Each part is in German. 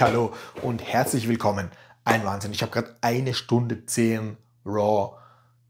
Hallo und herzlich willkommen. Ein Wahnsinn. Ich habe gerade eine Stunde 10 Raw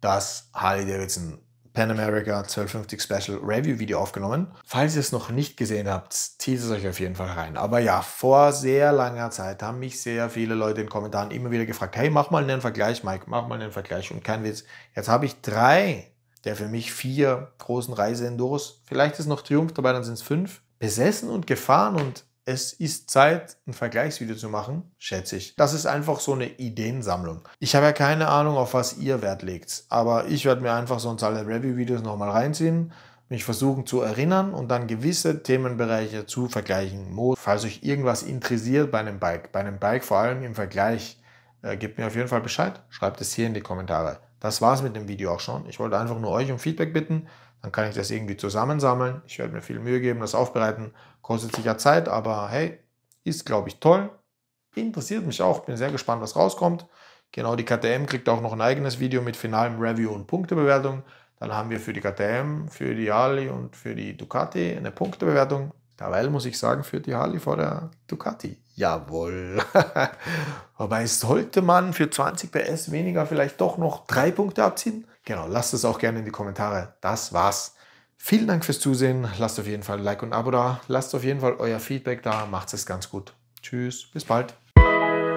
das Harley Davidson Pan America 1250 Special Review Video aufgenommen. Falls ihr es noch nicht gesehen habt, tease es euch auf jeden Fall rein. Aber ja, vor sehr langer Zeit haben mich sehr viele Leute in den Kommentaren immer wieder gefragt, hey, mach mal einen Vergleich, Mike, mach mal einen Vergleich. Und kein Witz, jetzt habe ich drei der für mich vier großen Reise-Enduros, vielleicht ist noch Triumph dabei, dann sind es fünf, besessen und gefahren und es ist Zeit, ein Vergleichsvideo zu machen, schätze ich. Das ist einfach so eine Ideensammlung. Ich habe ja keine Ahnung, auf was ihr Wert legt, aber ich werde mir einfach so sonst alle Review-Videos nochmal reinziehen, mich versuchen zu erinnern und dann gewisse Themenbereiche zu vergleichen. Falls euch irgendwas interessiert bei einem Bike, bei einem Bike vor allem im Vergleich äh, gebt mir auf jeden Fall Bescheid. Schreibt es hier in die Kommentare. Das war es mit dem Video auch schon. Ich wollte einfach nur euch um Feedback bitten. Dann kann ich das irgendwie zusammensammeln. Ich werde mir viel Mühe geben, das aufbereiten. Kostet sicher Zeit, aber hey, ist glaube ich toll. Interessiert mich auch. Bin sehr gespannt, was rauskommt. Genau, die KTM kriegt auch noch ein eigenes Video mit finalem Review und Punktebewertung. Dann haben wir für die KTM, für die Ali und für die Ducati eine Punktebewertung. Dabei muss ich sagen, führt die Harley vor der Ducati. Jawohl. Wobei sollte man für 20 PS weniger vielleicht doch noch drei Punkte abziehen? Genau, lasst es auch gerne in die Kommentare. Das war's. Vielen Dank fürs Zusehen. Lasst auf jeden Fall ein Like und ein Abo da. Lasst auf jeden Fall euer Feedback da. Macht es ganz gut. Tschüss, bis bald.